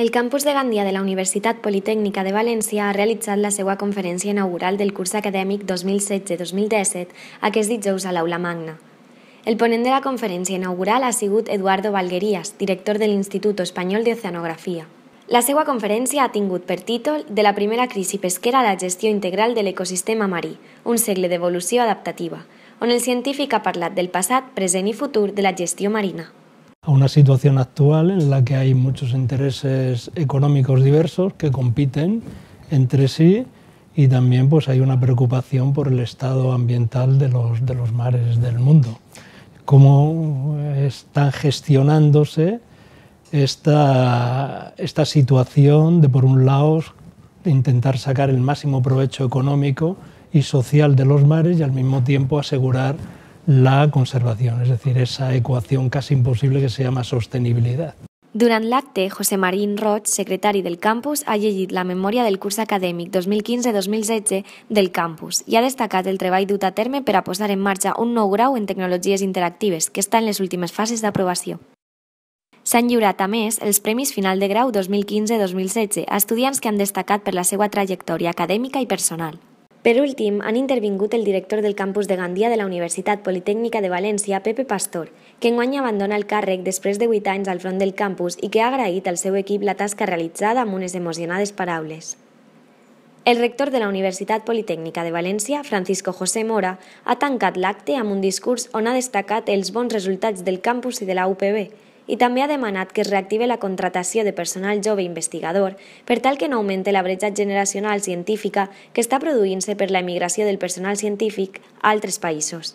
El campus de Gandia de la Universitat Politècnica de València ha realitzat la seva conferència inaugural del curs acadèmic 2016-2017 aquest dijous a l'Aula Magna. El ponent de la conferència inaugural ha sigut Eduardo Valguerías, director de l'Institut Espanyol d'Oceanografia. La seva conferència ha tingut per títol De la primera crisi pesquera a la gestió integral de l'ecosistema marí, un segle d'evolució adaptativa, on el científic ha parlat del passat, present i futur de la gestió marina. a una situación actual en la que hay muchos intereses económicos diversos que compiten entre sí y también pues hay una preocupación por el estado ambiental de los, mares del mundo. ¿Cómo eh, están gestionándose esta, esta situación de, por un lado, intentar sacar el máximo provecho económico y social de los mares y al mismo tiempo asegurar la conservación, es decir, esa ecuación casi imposible que se llama sostenibilidad. Durant l'acte, José Marín Roig, secretari del campus, ha llegit la memòria del curs acadèmic 2015-2016 del campus i ha destacat el treball dut a terme per a posar en marxa un nou grau en tecnologies interactives que està en les últimes fases d'aprovació. S'han lliurat, a més, els Premis Final de Grau 2015-2016 a estudiants que han destacat per la seva trajectòria acadèmica i personal. Per últim, han intervingut el director del campus de Gandia de la Universitat Politècnica de València, Pepe Pastor, que enguany abandona el càrrec després de 8 anys al front del campus i que ha agraït al seu equip la tasca realitzada amb unes emocionades paraules. El rector de la Universitat Politècnica de València, Francisco José Mora, ha tancat l'acte amb un discurs on ha destacat els bons resultats del campus i de la UPB, i també ha demanat que es reactive la contratació de personal jove investigador per tal que no augmenti la bretxa generacional científica que està produint-se per la emigració del personal científic a altres països.